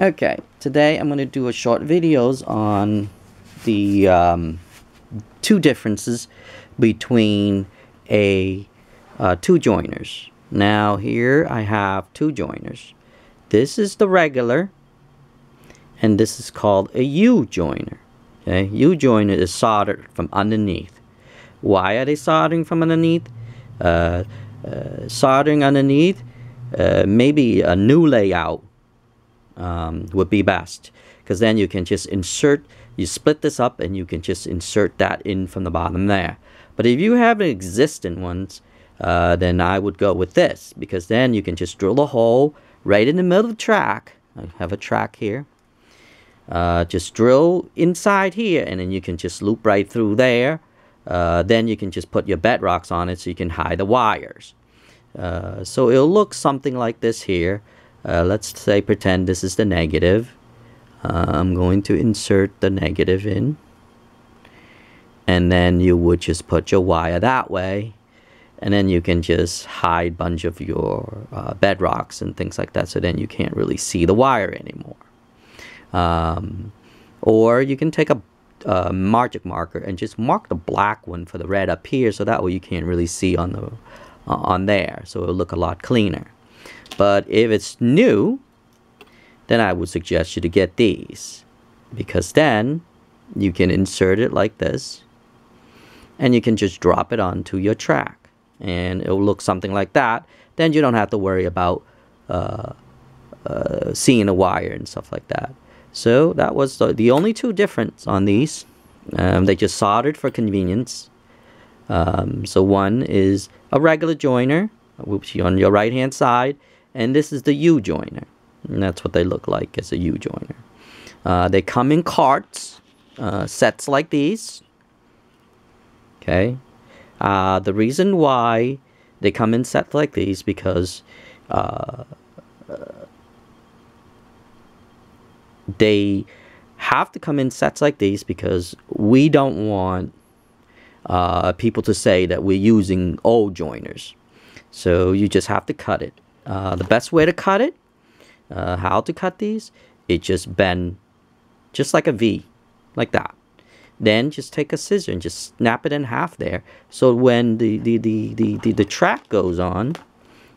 Okay, today I'm going to do a short videos on the um, two differences between a uh, two joiners. Now here I have two joiners. This is the regular and this is called a U joiner. Okay, U joiner is soldered from underneath. Why are they soldering from underneath? Uh, uh, soldering underneath, uh, maybe a new layout um, would be best because then you can just insert you split this up and you can just insert that in from the bottom there but if you have existing ones uh, then I would go with this because then you can just drill a hole right in the middle of the track I have a track here uh, just drill inside here and then you can just loop right through there uh, then you can just put your bedrocks on it so you can hide the wires uh, so it'll look something like this here uh, let's say pretend this is the negative uh, I'm going to insert the negative in and then you would just put your wire that way and then you can just hide bunch of your uh, bedrocks and things like that so then you can't really see the wire anymore um, or you can take a, magic marker and just mark the black one for the red up here so that way you can't really see on the uh, on there so it'll look a lot cleaner but if it's new, then I would suggest you to get these because then you can insert it like this and you can just drop it onto your track and it'll look something like that. Then you don't have to worry about uh, uh, seeing a wire and stuff like that. So that was the, the only two difference on these. Um, they just soldered for convenience. Um, so one is a regular joiner, which on your right hand side, and this is the U-joiner. And that's what they look like as a U-joiner. Uh, they come in carts, uh, sets like these. Okay. Uh, the reason why they come in sets like these because uh, uh, they have to come in sets like these because we don't want uh, people to say that we're using old joiners. So you just have to cut it. Uh, the best way to cut it, uh, how to cut these, it just bend just like a V, like that. Then just take a scissor and just snap it in half there. So when the, the, the, the, the, the track goes on,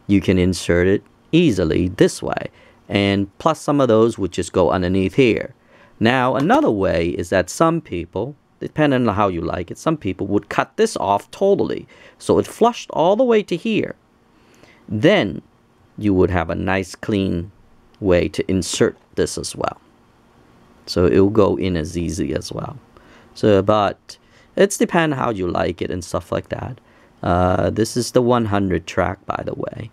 you can insert it easily this way. And plus some of those would just go underneath here. Now another way is that some people, depending on how you like it, some people would cut this off totally. So it flushed all the way to here. Then you would have a nice clean way to insert this as well. So it will go in as easy as well. So, but it's depend how you like it and stuff like that. Uh, this is the 100 track, by the way.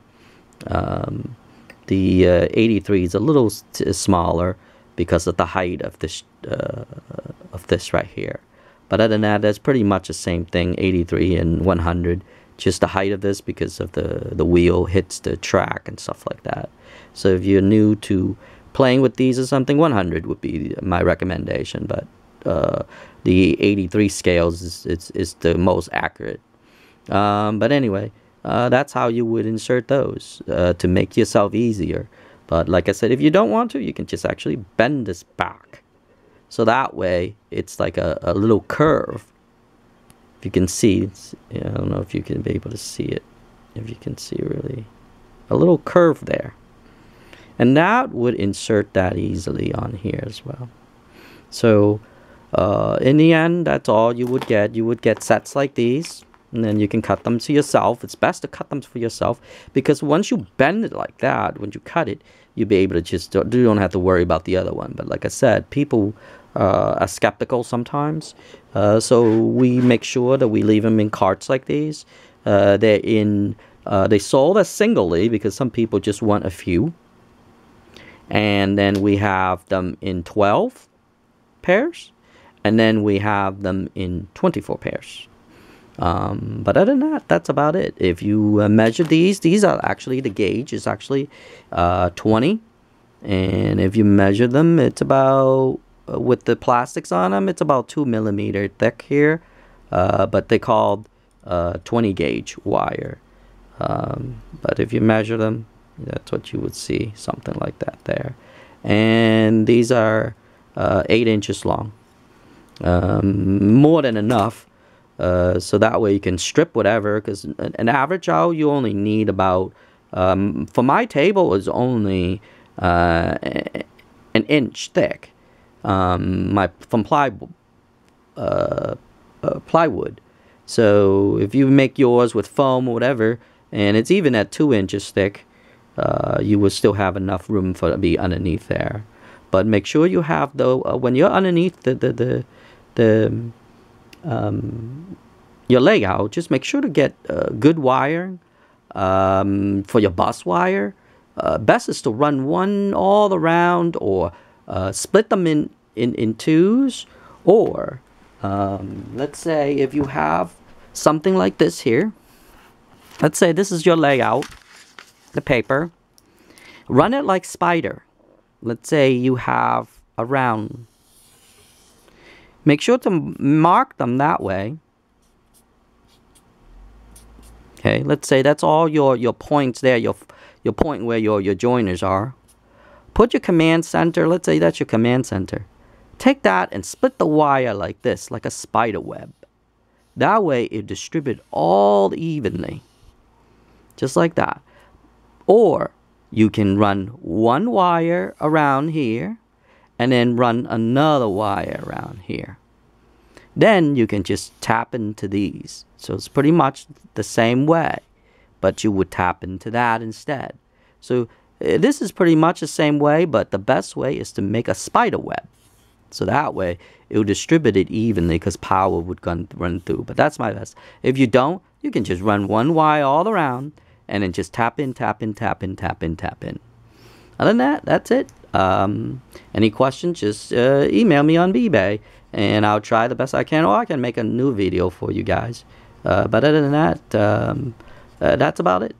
Um, the uh, 83 is a little smaller because of the height of this uh, of this right here. But other than that, that's pretty much the same thing, 83 and 100 just the height of this because of the, the wheel hits the track and stuff like that. So if you're new to playing with these or something, 100 would be my recommendation. But uh, the 83 scales is, is, is the most accurate. Um, but anyway, uh, that's how you would insert those uh, to make yourself easier. But like I said, if you don't want to, you can just actually bend this back. So that way, it's like a, a little curve if you can see, yeah, I don't know if you can be able to see it, if you can see really, a little curve there. And that would insert that easily on here as well. So uh, in the end, that's all you would get. You would get sets like these, and then you can cut them to yourself. It's best to cut them for yourself because once you bend it like that, when you cut it, you'll be able to just don't, you don't have to worry about the other one. But like I said, people uh, are skeptical sometimes, uh, so we make sure that we leave them in carts like these. Uh, they're in uh, they sold as singly because some people just want a few, and then we have them in twelve pairs, and then we have them in twenty-four pairs. Um, but other than that, that's about it. If you uh, measure these, these are actually, the gauge is actually uh, 20. And if you measure them, it's about, uh, with the plastics on them, it's about 2 millimeter thick here. Uh, but they called uh, 20 gauge wire. Um, but if you measure them, that's what you would see, something like that there. And these are uh, 8 inches long. Um, more than enough uh, so that way you can strip whatever because an, average owl you only need about um, for my table is only uh, an inch thick um, my from ply, uh, uh, plywood so if you make yours with foam or whatever and it's even at two inches thick uh, you will still have enough room for it to be underneath there but make sure you have though when you're underneath the the the, the um, your layout, just make sure to get uh, good wire um, for your bus wire. Uh, best is to run one all around or uh, split them in, in, in twos. Or um, let's say if you have something like this here, let's say this is your layout, the paper. Run it like spider. Let's say you have around Make sure to mark them that way. Okay, let's say that's all your, your points there, your, your point where your, your joiners are. Put your command center, let's say that's your command center. Take that and split the wire like this, like a spider web. That way it distributes all evenly, just like that. Or you can run one wire around here and then run another wire around here. Then you can just tap into these. So it's pretty much the same way, but you would tap into that instead. So eh, this is pretty much the same way, but the best way is to make a spider web. So that way, it will distribute it evenly because power would run through. But that's my best. If you don't, you can just run one wire all around and then just tap in, tap in, tap in, tap in, tap in. Other than that, that's it. Um, any questions, just uh, email me on eBay and I'll try the best I can or I can make a new video for you guys. Uh, but other than that, um, uh, that's about it.